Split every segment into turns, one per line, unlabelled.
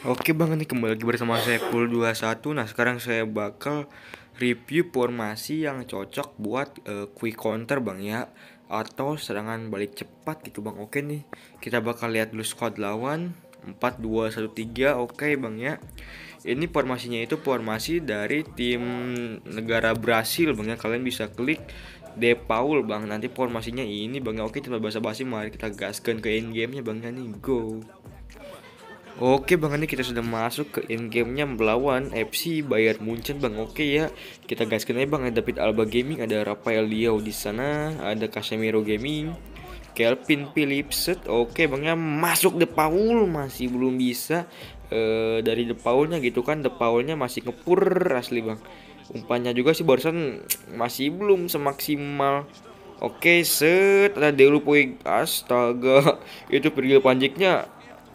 Oke banget nih kembali lagi bersama saya Pul 21 Nah sekarang saya bakal review formasi yang cocok buat uh, quick counter bang ya Atau serangan balik cepat gitu bang Oke nih, kita bakal lihat dulu squad lawan 4, 2, 1, 3 Oke bang ya Ini formasinya itu formasi dari tim negara Brasil bang ya Kalian bisa klik De Paul bang Nanti formasinya ini bang ya Oke tanpa basa-basi mari kita gaskan ke endgame nya bang ya nih Go Oke bang ini kita sudah masuk ke in gamenya melawan FC Bayern Munchen bang. Oke ya kita guys aja bang ada David Alba Gaming, ada Rafael Liao di sana, ada Casemiro Gaming, Kelvin Philipset. Oke bang ya masuk De Paul masih belum bisa e, dari De Paulnya gitu kan De Paulnya masih ngepur asli bang. Umpannya juga sih barusan masih belum semaksimal Oke, set ada Delu Astaga, itu pergil panjiknya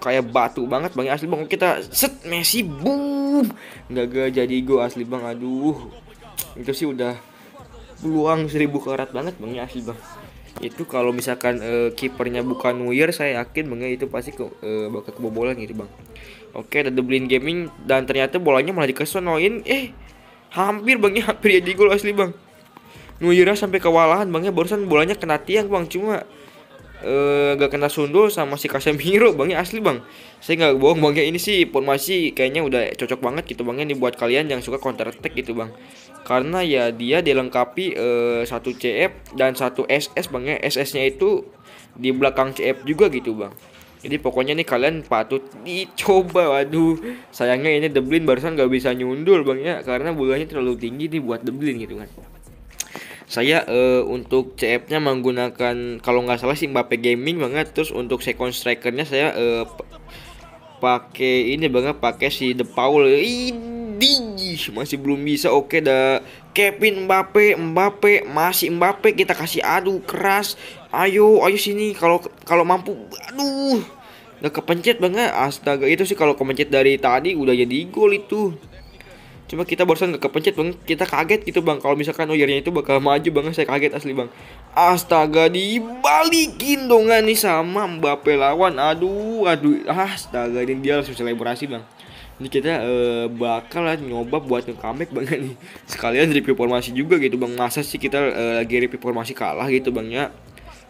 kayak batu banget bang asli bang kita set Messi boom nggak jadi gue asli bang aduh itu sih udah peluang seribu karat banget bang ya, asli bang itu kalau misalkan e, kipernya bukan Neuer saya yakin bang ya, itu pasti ke, e, bakal kebobolan gitu bang oke ada Dublin Gaming dan ternyata bolanya malah dikesonoin eh hampir bang ya, hampir jadi gol asli bang Neuer sampai kewalahan bang ya barusan bolanya kena tiang bang cuma eh, gak kena sundul sama si Casemiro bangnya asli bang saya nggak bohong bangnya ini sih informasi kayaknya udah cocok banget gitu bangnya buat kalian yang suka counter attack gitu bang karena ya dia dilengkapi eh, satu CF dan satu SS bangnya SS-nya itu di belakang CF juga gitu bang jadi pokoknya nih kalian patut dicoba Waduh sayangnya ini Deblin barusan gak bisa nyundul bang ya Karena bulannya terlalu tinggi nih buat Deblin gitu kan saya uh, untuk CF-nya menggunakan kalau nggak salah sih Mbappe Gaming banget terus untuk second strikernya saya uh, pakai ini banget pakai si The Paul ini masih belum bisa oke okay, dah Kevin Mbappe Mbappe masih Mbappe kita kasih aduh keras ayo ayo sini kalau kalau mampu aduh udah kepencet banget astaga itu sih kalau kepencet dari tadi udah jadi gol itu cuma kita barusan gak kepencet bang kita kaget gitu bang kalau misalkan ujarnya itu bakal maju bang saya kaget asli bang astaga dibalikin dong kan nih sama Mbappe lawan aduh aduh astaga ini dia langsung selebrasi bang ini kita uh, bakal nyoba buat comeback bang nih sekalian review formasi juga gitu bang masa sih kita uh, lagi review formasi kalah gitu bang ya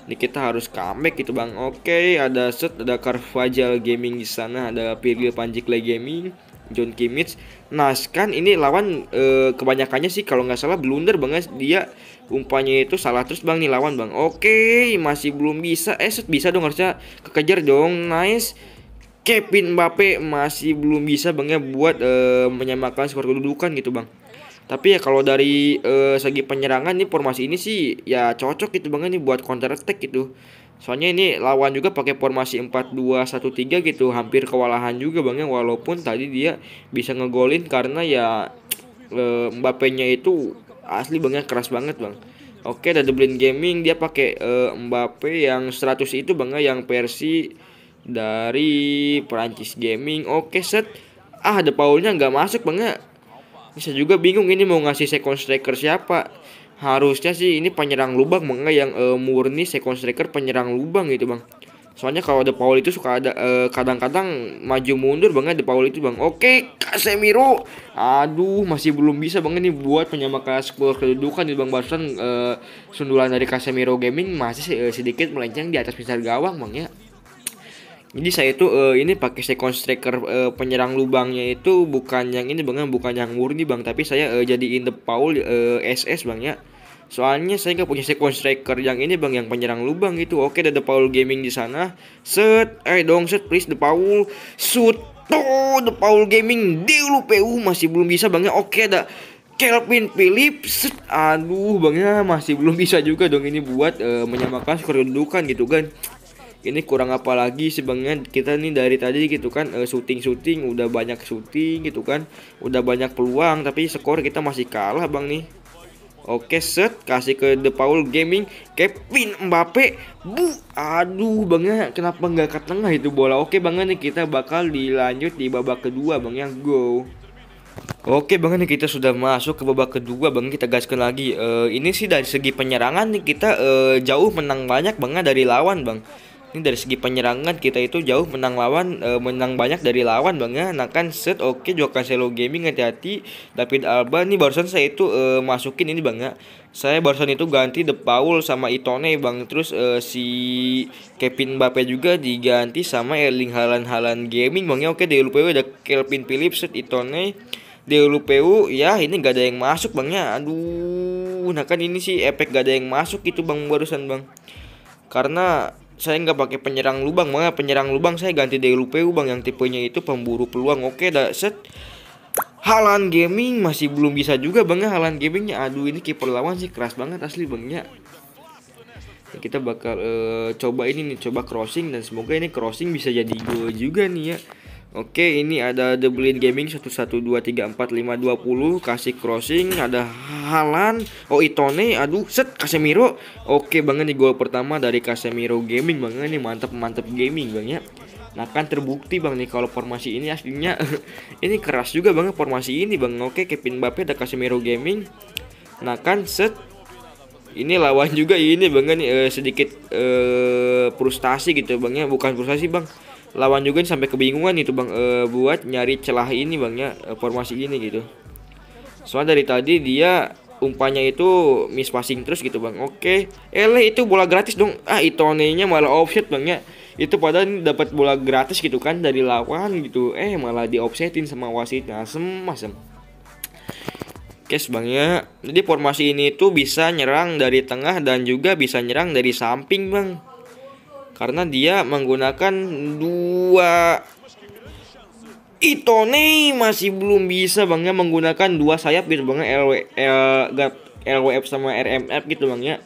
ini kita harus comeback gitu bang oke ada set ada Carvajal Gaming di sana ada Panji Panjikle Gaming John Kimmich. Nah, kan ini lawan e, kebanyakannya sih kalau nggak salah blunder banget dia umpannya itu salah terus Bang nih lawan Bang. Oke, masih belum bisa. Eh, bisa dong harusnya kekejar dong. Nice. Kevin Mbappe masih belum bisa Bang ya buat e, menyamakan skor kedudukan gitu, Bang. Tapi ya kalau dari e, segi penyerangan nih formasi ini sih ya cocok gitu Bang ya, nih buat counter attack gitu. Soalnya ini lawan juga pakai formasi 4-2-1-3 gitu, hampir kewalahan juga Bang ya walaupun tadi dia bisa ngegolin karena ya e, Mbappe-nya itu asli banget ya, keras banget, Bang. Oke, ada Dublin Gaming dia pakai e, Mbappe yang 100 itu Bang ya yang versi dari Perancis Gaming. Oke, set. Ah, ada Paulnya nggak masuk Bang ya. Bisa juga bingung ini mau ngasih second striker siapa harusnya sih ini penyerang lubang bang yang uh, murni second striker penyerang lubang gitu bang soalnya kalau ada Paul itu suka ada kadang eh, kadang-kadang maju mundur bang ya, De Paul itu bang oke Casemiro aduh masih belum bisa bang ini buat menyamakan skor kedudukan di gitu, bang barusan uh, sundulan dari Casemiro Gaming masih uh, sedikit melenceng di atas pisar gawang bang ya jadi saya itu uh, eh, ini pakai second striker uh, eh, penyerang lubangnya itu bukan yang ini bang bukan yang murni bang tapi saya uh, eh, in the Paul uh, SS bang ya soalnya saya nggak punya second striker yang ini bang yang penyerang lubang itu oke ada the Paul Gaming di sana set eh dong set please the Paul shoot tuh the Paul Gaming di PU uh, masih belum bisa bang ya oke ada Kelvin Phillips aduh bang ya masih belum bisa juga dong ini buat uh, menyamakan skor kedudukan gitu kan ini kurang apa lagi sebenarnya kita nih dari tadi gitu kan eh, syuting-syuting udah banyak syuting gitu kan udah banyak peluang tapi skor kita masih kalah bang nih Oke set kasih ke The Paul Gaming Kevin Mbappe Bu Aduh bangnya kenapa nggak ke tengah itu bola Oke bangnya nih kita bakal dilanjut di babak kedua bang yang go Oke bang ya, nih kita sudah masuk ke babak kedua bang kita gaskan lagi uh, ini sih dari segi penyerangan nih kita uh, jauh menang banyak bangnya dari lawan bang ini dari segi penyerangan kita itu jauh menang lawan e, menang banyak dari lawan bang ya nah, kan set oke okay, juga Cancelo gaming hati-hati David Alba ini barusan saya itu e, masukin ini bang ya saya barusan itu ganti The Paul sama Itone bang terus e, si Kevin Mbappe juga diganti sama Erling Haaland Haaland gaming bang ya oke okay, di ada Kelvin Phillips set Itone di LPU ya ini gak ada yang masuk bang ya aduh nah kan ini sih efek gak ada yang masuk itu bang barusan bang karena saya nggak pakai penyerang lubang mengapa penyerang lubang saya ganti dari DLP lubang yang tipenya itu pemburu peluang oke dah set Halan Gaming masih belum bisa juga bang ya Halan Gamingnya aduh ini kiper lawan sih keras banget asli bangnya ya kita bakal uh, coba ini nih coba crossing dan semoga ini crossing bisa jadi gol juga nih ya Oke, ini ada The Blade Gaming puluh kasih crossing, ada Halan, oh Itone, aduh set Casemiro. Oke banget nih gol pertama dari Casemiro Gaming banget nih mantap mantap gaming bang ya. Nah kan terbukti bang nih kalau formasi ini aslinya ini keras juga bang formasi ini bang. Oke Kevin Mbappe ada Casemiro Gaming. Nah kan set ini lawan juga ini bang nih eh, sedikit eh, frustasi gitu bang ya bukan frustasi bang lawan juga sampai kebingungan itu bang e, buat nyari celah ini bangnya e, eh, formasi ini gitu soalnya dari tadi dia umpannya itu miss passing terus gitu bang oke eleh itu bola gratis dong ah itonenya malah offset bangnya itu padahal dapat bola gratis gitu kan dari lawan gitu eh malah di offsetin sama wasit semasem nah, oke Kes bangnya Jadi formasi ini tuh bisa nyerang dari tengah dan juga bisa nyerang dari samping bang karena dia menggunakan dua Itone masih belum bisa bangnya menggunakan dua sayap gitu bangnya LW, L, LWF sama RMF gitu bangnya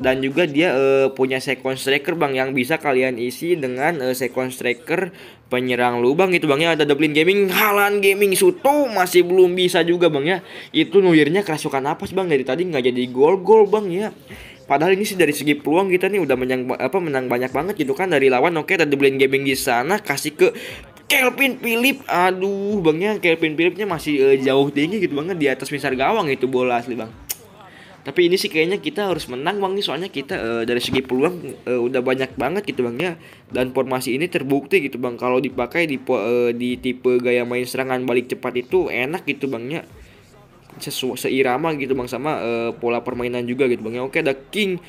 dan juga dia uh, punya second striker bang yang bisa kalian isi dengan uh, second striker penyerang lubang gitu bang ya ada Dublin Gaming, Halan Gaming, Suto masih belum bisa juga bang ya itu nuyirnya kerasukan sih bang dari tadi nggak jadi gol-gol bang ya Padahal ini sih dari segi peluang kita nih udah menang apa menang banyak banget gitu kan dari lawan oke okay, tadi beliin gaming di sana kasih ke Kelvin Philip aduh bangnya Kelvin Philipnya masih uh, jauh tinggi gitu banget ya, di atas misal gawang itu bola asli bang tapi ini sih kayaknya kita harus menang bang nih soalnya kita uh, dari segi peluang uh, udah banyak banget gitu bang ya dan formasi ini terbukti gitu bang kalau dipakai di uh, di tipe gaya main serangan balik cepat itu enak gitu Bang ya sesu, seirama gitu bang sama uh, pola permainan juga gitu bang. Ya, oke ada King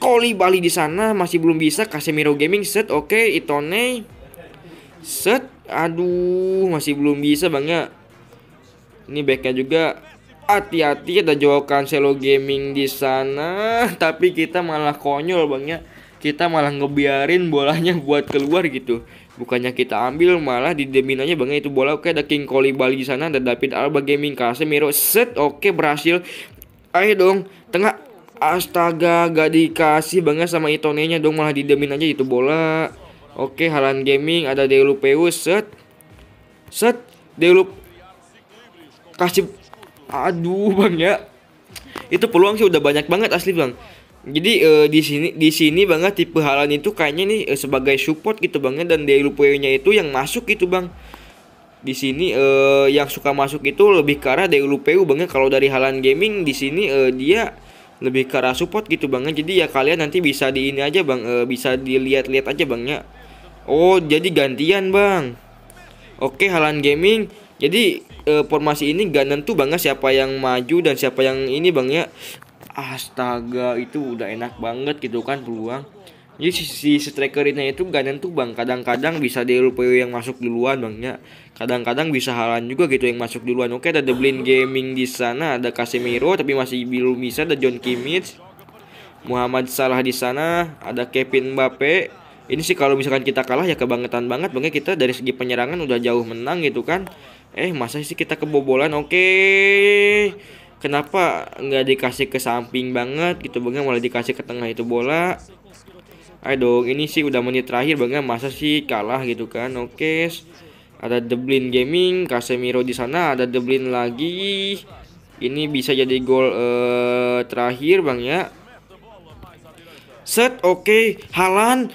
Koli Bali di sana masih belum bisa Casemiro Gaming set oke Itone set aduh masih belum bisa bang ya. Ini backnya juga hati-hati ada Joao Cancelo Gaming di sana tapi kita malah konyol bang ya kita malah ngebiarin bolanya buat keluar gitu bukannya kita ambil malah di deminanya banget itu bola oke ada King Bali di sana ada David Alba Gaming Casemiro set oke berhasil ayo dong tengah astaga gak dikasih banget sama Itonenya dong malah di demin aja itu bola oke Halan Gaming ada Delupeus set set Delup kasih aduh bang ya itu peluang sih udah banyak banget asli bang jadi uh, di sini di sini banget ah, tipe halan itu kayaknya nih uh, sebagai support gitu banget ah, dan Deulopeu-nya itu yang masuk gitu bang. Di sini uh, yang suka masuk itu lebih ke arah Deulopeu banget. Ah. kalau dari halan gaming di sini uh, dia lebih ke arah support gitu banget. Jadi ya kalian nanti bisa di ini aja bang uh, bisa dilihat-lihat aja bangnya. Oh jadi gantian bang. Oke halan gaming. Jadi e, formasi ini gak nentu banget siapa yang maju dan siapa yang ini bang ya astaga itu udah enak banget gitu kan peluang jadi si, si striker ini itu ganen tuh bang kadang-kadang bisa DLPW yang masuk duluan bang ya kadang-kadang bisa halan juga gitu yang masuk duluan oke ada Dublin Gaming di sana ada Casemiro tapi masih belum bisa ada John Kimmich Muhammad Salah di sana ada Kevin Mbappe ini sih kalau misalkan kita kalah ya kebangetan banget bang ya kita dari segi penyerangan udah jauh menang gitu kan eh masa sih kita kebobolan oke kenapa nggak dikasih ke samping banget gitu Benga malah dikasih ke tengah itu bola aduh ini sih udah menit terakhir Benga ya. masa sih kalah gitu kan oke ada Dublin Gaming Casemiro di sana ada Dublin lagi ini bisa jadi gol uh, terakhir Bang ya set oke okay. Halan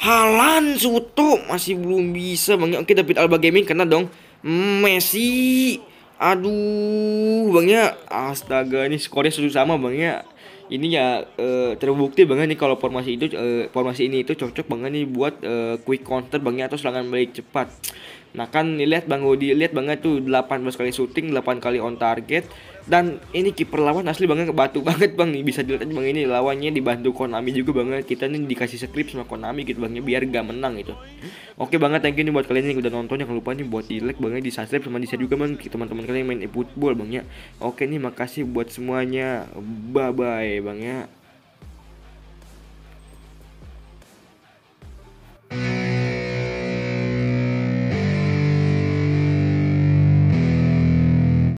Halan Suto masih belum bisa Bang ya oke okay, David Alba Gaming kena dong Messi aduh bangnya astaga ini skornya sudah sama bangnya ini ya e, terbukti banget nih kalau formasi itu e, formasi ini itu cocok banget nih buat e, quick counter bangnya atau serangan balik cepat Nah kan lihat Bang Udi lihat banget tuh 18 kali syuting, 8 kali on target dan ini kiper lawan asli banget kebatu banget Bang nih bisa dilihat Bang ini lawannya dibantu Konami juga banget. Kita nih dikasih skrip sama Konami gitu bangnya biar gak menang gitu. Oke banget thank you nih buat kalian yang udah nonton jangan lupa nih buat di like banget di subscribe sama di share juga Bang teman-teman kalian yang main e-football Bang Oke nih makasih buat semuanya. Bye bye Bang ya.